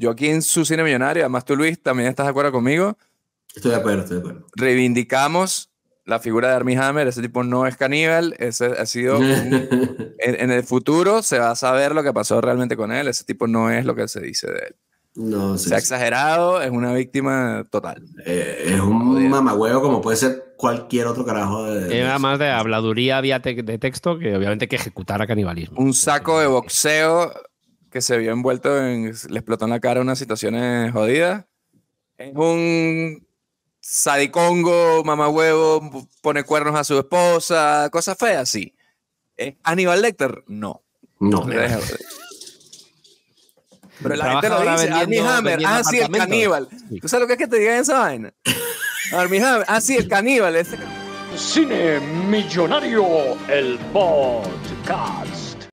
Yo aquí en su cine millonario, además tú Luis, también estás de acuerdo conmigo. Estoy de acuerdo, estoy de acuerdo. Reivindicamos la figura de Armie Hammer, ese tipo no es caníbal, ese ha sido... en, el futuro se va a saber lo que pasó realmente con él, ese tipo no es lo que se dice de él. No, se ha exagerado, es una víctima total. Eh, es un mamagüeo como puede ser cualquier otro carajo. De, más de habladuría de texto que obviamente que ejecutar a canibalismo. Un saco de boxeo que se vio envuelto en, le explotó en la cara unas situaciones jodidas. Es un sadicongo, mamahuevo, pone cuernos a su esposa, cosas feas, sí. Eh, Aníbal Lecter? No. No. Pero la gente lo dice, Armie Hammer, ah, sí, el caníbal. ¿Tú sabes lo que es que te digan esa vaina? Armie Hammer, ah, sí, el caníbal. Cine Millonario, el podcast.